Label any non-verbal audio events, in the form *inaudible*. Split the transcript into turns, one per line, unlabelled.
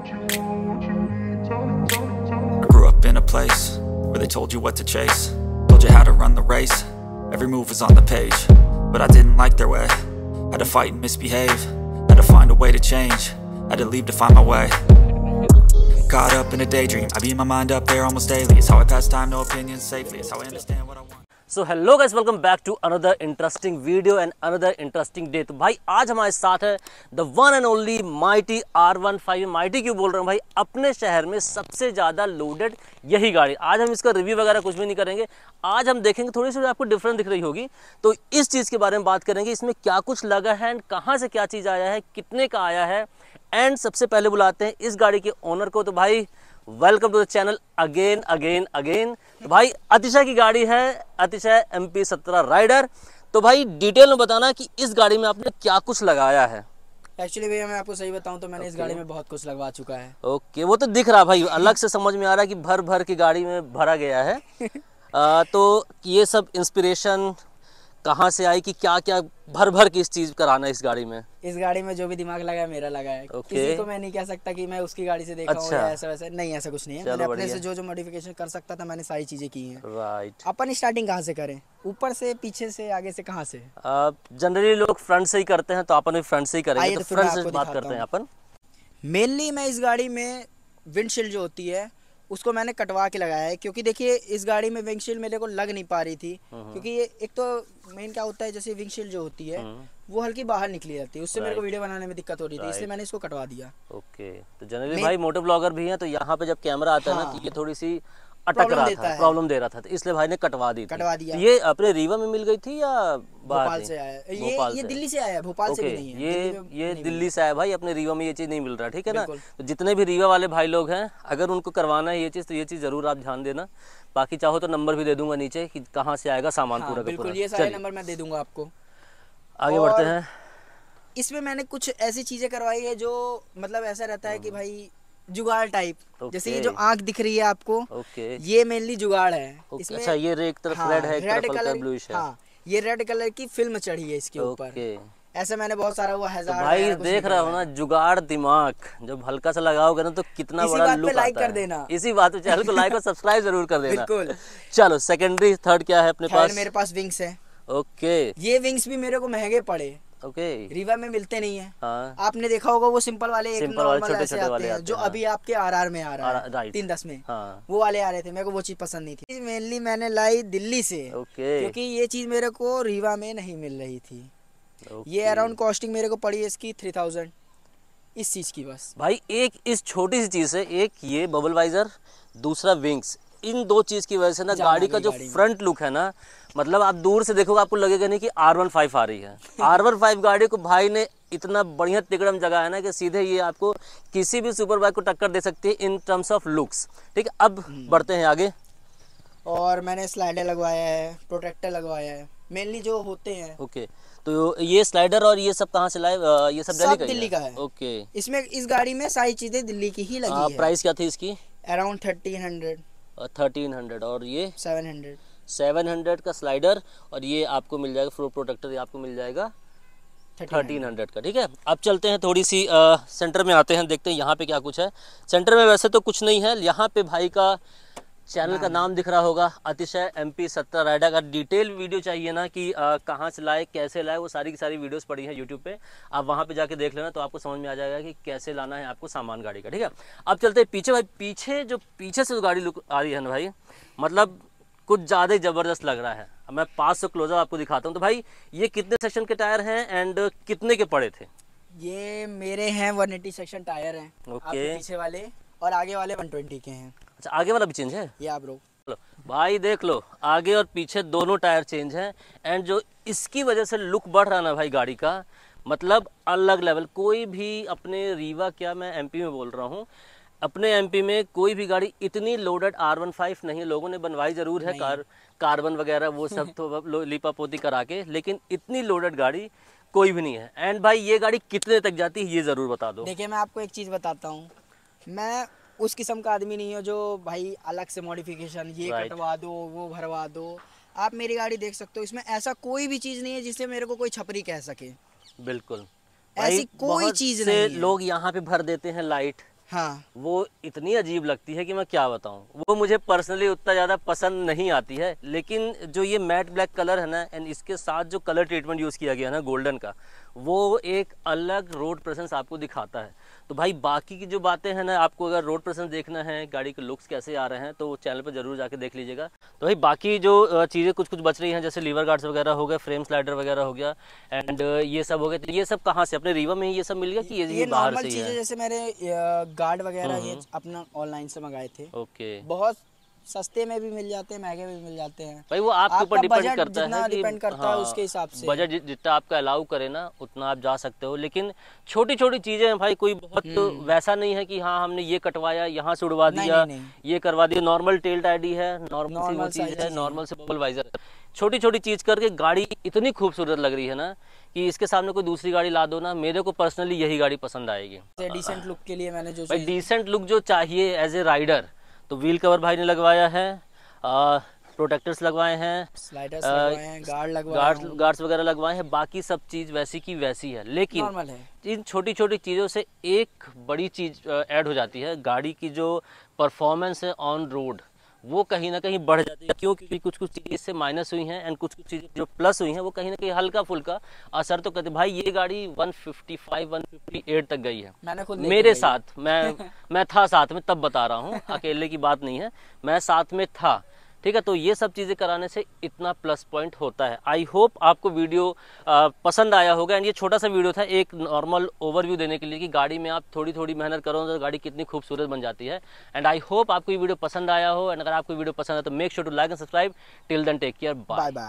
I grew up in a place where they told you what to chase, told you how to run the race. Every move was on the page, but I didn't like their way. Had to fight and misbehave, had to find a way to change, had to leave to find my way. Caught up in a daydream, I beat my mind up there almost daily. It's how I pass time, no
opinions safely. It's how I understand what I want. So hello guys welcome back to another interesting video and another interesting day तो भाई आज हमारे साथ है the one and only mighty R one five mighty क्यों बोल रहा हूँ भाई अपने शहर में सबसे ज़्यादा लोडेड यही गाड़ी आज हम इसका रिव्यू वगैरह कुछ भी नहीं करेंगे आज हम देखेंगे थोड़ी सी आपको डिफरेंस दिख रही होगी तो इस चीज़ के बारे में बात करेंगे इसमें क्या कुछ लगा है एंड कहाँ से क्या चीज़ आया है कितने का आया है एंड सबसे पहले बुलाते हैं इस गाड़ी के ओनर को तो भाई welcome to the channel again again again तो भाई अतिशय की गाड़ी है अतिशय एम पी सत्रह राइडर तो भाई डिटेल में बताना कि इस गाड़ी में आपने क्या कुछ लगाया है
एक्चुअली भैया मैं आपको सही बताऊं तो मैंने okay. इस गाड़ी में बहुत कुछ लगवा चुका है
ओके okay, वो तो दिख रहा भाई अलग से समझ में आ रहा है कि भर भर की गाड़ी में भरा गया है आ, *laughs* तो ये सब इंस्पिरेशन कहाँ से आई कि क्या क्या भर भर की इस चीज कराना इस गाड़ी में
इस गाड़ी में जो भी दिमाग लगा है मेरा लगा है okay. किसी को मैं नहीं कह सकता कि मैं उसकी गाड़ी से देखा अच्छा। हूँ ऐसा वैसा नहीं ऐसा कुछ नहीं है मैंने अपने से जो जो मॉडिफिकेशन कर सकता था मैंने सारी चीजें की हैं राइट अपन स्टार्टिंग कहाँ से करें ऊपर से पीछे से आगे से कहाँ से
जनरली लोग फ्रंट से ही करते हैं तो अपन भी फ्रंट से ही करेंगे तो तो फ्रंट से बात करते हैं अपन
मेनली मैं इस गाड़ी में विंडशील्ड जो होती है उसको मैंने कटवा के लगाया है क्योंकि देखिए इस गाड़ी में विंगशील्ड मेरे को लग नहीं पा रही थी हाँ, हाँ। क्योंकि ये एक तो मेन क्या होता है जैसे विंगशील्ड जो होती है हाँ। वो हल्की बाहर निकली जाती है उससे मेरे को वीडियो बनाने में दिक्कत हो रही थी इसलिए मैंने इसको कटवा दिया
ओके तो जनरली भाई मोटर ब्लॉगर भी है तो यहाँ पे जब कैमरा आता है ना तो ये थोड़ी सी अटक रहा था प्रॉब्लम दे रहा था तो इसलिए भाई ने कटवा दी कटवा दिया तो ये अपने रीवा में मिल गई थी या भोपाल से आया ये ये दिल्ली
से आया भोपाल से नहीं है ये
ये दिल्ली से आया भाई अपने रीवा में ये चीज नहीं मिल रहा ठीक है ना तो जितने भी रीवा वाले भाई लोग हैं अगर उनको करवाना है ये चीज तो ये चीज जरूर आप ध्यान देना बाकी चाहो तो नंबर भी दे दूंगा नीचे कि कहाँ से आएगा सामान हाँ, पूरा का ये सारे नंबर
मैं दे दूंगा आपको आगे बढ़ते हैं इसमें मैंने कुछ ऐसी चीजें करवाई है जो मतलब ऐसा रहता है कि हाँ। भाई जुगाड़ टाइप okay. जैसे ये जो आंख दिख रही है आपको okay. ये मेनली जुगाड़ है okay. इसमें अच्छा ये एक तरफ हाँ, रेड है रेड कलर ब्लूइश है हाँ, ये रेड कलर की फिल्म चढ़ी है इसके ऊपर okay. ऐसे मैंने बहुत सारा वो तो हजार तो भाई देख रहा हूँ ना
जुगाड़ दिमाग जब हल्का सा लगाओगे ना तो कितना इसी बड़ा बात लुक लाइक कर देना इसी बात पे चैनल को लाइक और सब्सक्राइब *laughs* जरूर कर देना बिल्कुल
चलो सेकेंडरी थर्ड क्या है अपने पास मेरे पास विंग्स है ओके ये विंग्स भी मेरे को महंगे पड़े ओके okay. रीवा में मिलते नहीं है हाँ। आपने देखा होगा वो सिंपल वाले एक सिंपल वाले छोटे छोटे वाले जो हाँ। अभी आपके आरआर में आ रहा है राइट तीन दस में हाँ। वो वाले आ रहे थे मेरे को वो चीज पसंद नहीं थी मेनली मैंने लाई दिल्ली से ओके क्योंकि ये चीज मेरे को रीवा में नहीं मिल रही थी ये अराउंड कॉस्टिंग मेरे को पड़ी है इसकी थ्री थाउजेंड इस चीज की बस भाई एक
इस छोटी सी चीज से एक ये बबल वाइजर दूसरा विंग्स इन दो चीज़ की वजह से ना गाड़ी का जो फ्रंट लुक है ना मतलब आप दूर से देखोगे आपको लगेगा नहीं कि आर वन फाइव आ रही है *laughs* आर वन फाइव गाड़ी को भाई ने इतना बढ़िया तिकड़म जगह है ना कि सीधे ये आपको किसी भी सुपर बाइक को टक्कर दे सकती है इन टर्म्स ऑफ लुक्स ठीक है अब हम्म। बढ़ते हैं आगे
और मैंने स्लाइडर लगवाया है प्रोटेक्टर लगवाया है मेनली जो होते हैं
ओके तो ये स्लाइडर और ये सब कहाँ से लाए ये सब, सब दिल्ली का है ओके
इसमें इस गाड़ी में सारी चीजें दिल्ली की ही लगी आ, है प्राइस क्या थी इसकी around thirteen hundred
thirteen hundred और ये सेवन हंड्रेड सेवन हंड्रेड का स्लाइडर और ये आपको मिल जाएगा फ्रूट प्रोटेक्टर आपको मिल जाएगा थर्टीन हंड्रेड का ठीक है अब चलते हैं थोड़ी सी आ, सेंटर में आते हैं देखते हैं यहाँ पे क्या कुछ है सेंटर में वैसे तो कुछ नहीं है यहाँ पे भाई का चैनल का हाँ। नाम दिख रहा होगा अतिशय एम पी सत्तर राइडा का डिटेल वीडियो चाहिए ना कि कहाँ से लाए कैसे लाए वो सारी की सारी वीडियोस पड़ी हैं यूट्यूब पे आप वहाँ पे जाके देख लेना तो आपको समझ में आ जाएगा कि कैसे लाना है आपको सामान गाड़ी का ठीक है अब चलते हैं पीछे भाई पीछे जो पीछे से जो गाड़ी लुक आ रही है ना भाई मतलब कुछ ज़्यादा ही ज़बरदस्त लग रहा है मैं पाँच से क्लोजर आपको दिखाता हूँ तो भाई ये कितने सेक्शन के टायर हैं एंड कितने के पड़े थे
ये मेरे हैं 180 सेक्शन टायर हैं ओके पीछे वाले और आगे वाले 120 के हैं अच्छा आगे वाला भी चेंज है या ब्रो
भाई देख लो आगे और पीछे दोनों टायर चेंज हैं एंड जो इसकी वजह से लुक बढ़ रहा ना भाई गाड़ी का मतलब अलग लेवल कोई भी अपने रीवा क्या मैं एमपी में बोल रहा हूँ अपने एमपी में कोई भी गाड़ी इतनी लोडेड आर वन फाइव नहीं है लोगों ने बनवाई ज़रूर है कार कार्बन वगैरह वो सब तो लिपा पोती करा के लेकिन इतनी लोडेड गाड़ी कोई भी नहीं है एंड भाई ये गाड़ी कितने तक जाती है ये ज़रूर बता दो देखिए
मैं आपको एक चीज़ बताता हूँ मैं उस किस्म का आदमी नहीं हो जो भाई अलग से मॉडिफिकेशन ये कटवा दो वो भरवा दो आप मेरी गाड़ी देख सकते हो इसमें ऐसा कोई भी चीज़ नहीं है जिससे मेरे को कोई छपरी कह सके बिल्कुल ऐसी कोई चीज़ नहीं लोग
यहाँ पे भर देते हैं लाइट हाँ वो इतनी अजीब लगती है कि मैं क्या बताऊँ वो मुझे पर्सनली उतना ज़्यादा पसंद नहीं आती है लेकिन जो ये मैट ब्लैक कलर है ना एंड इसके साथ जो कलर ट्रीटमेंट यूज़ किया गया है ना गोल्डन का वो एक अलग रोड प्रेजेंस आपको दिखाता है तो भाई बाकी की जो बातें हैं ना आपको अगर रोड प्रेजेंस देखना है गाड़ी के लुक्स कैसे आ रहे हैं तो चैनल पर जरूर जाके देख लीजिएगा तो भाई बाकी जो चीज़ें कुछ कुछ बच रही हैं जैसे लीवर गार्ड्स वगैरह हो गए फ्रेम स्लाइडर वगैरह हो गया एंड ये सब हो गया तो ये सब कहाँ से अपने रीवा में ये सब मिल गया कि ये, ये, ये बाहर से है
जैसे मेरे गार्ड वगैरह ये हम्म। अपना ऑनलाइन से मंगाए थे ओके बहुत सस्ते में भी मिल जाते हैं महंगे भी मिल जाते हैं भाई वो आपके ऊपर डिपेंड करता है डिपेंड करता हाँ, है उसके हिसाब से बजट
जितना आपका अलाउ करे ना उतना आप जा सकते हो लेकिन छोटी छोटी चीजें हैं भाई कोई बहुत तो वैसा नहीं है कि हाँ हमने ये कटवाया यहाँ से उड़वा दिया नहीं, नहीं, ये करवा दिया नॉर्मल टेल्ट आईडी है नॉर्मल सी है नॉर्मल से बबल वाइजर छोटी छोटी चीज़ करके गाड़ी इतनी खूबसूरत लग रही है ना कि इसके सामने कोई दूसरी गाड़ी ला दो ना मेरे को पर्सनली यही गाड़ी पसंद आएगी
डिसेंट लुक के लिए मैंने जो भाई
डिसेंट लुक जो चाहिए एज ए राइडर तो व्हील कवर भाई ने लगवाया है आ, प्रोटेक्टर्स लगवाए हैं स्लाइडर्स लगवाए हैं गार्ड गार्ड्स वगैरह लगवाए हैं बाकी सब चीज़ वैसी की वैसी है लेकिन है। इन छोटी छोटी चीज़ों से एक बड़ी चीज़ ऐड हो जाती है गाड़ी की जो परफॉर्मेंस है ऑन रोड वो कहीं ना कहीं बढ़ जाती है क्यों क्योंकि कुछ कुछ चीज़ें इससे माइनस हुई हैं एंड कुछ कुछ चीज़ें जो प्लस हुई हैं वो कहीं ना कहीं हल्का फुल्का असर तो करते भाई ये गाड़ी 155 158 तक गई है
मैंने खुद मेरे
साथ मैं मैं था साथ में तब बता रहा हूँ *laughs* अकेले की बात नहीं है मैं साथ में था ठीक है तो ये सब चीज़ें कराने से इतना प्लस पॉइंट होता है आई होप आपको वीडियो आ, पसंद आया होगा एंड ये छोटा सा वीडियो था एक नॉर्मल ओवरव्यू देने के लिए कि गाड़ी में आप थोड़ी थोड़ी मेहनत करो तो गाड़ी कितनी खूबसूरत बन जाती है एंड आई होप आपको ये वीडियो पसंद आया हो एंड अगर आपको वीडियो पसंद आए तो make sure to like and subscribe till then take care bye bye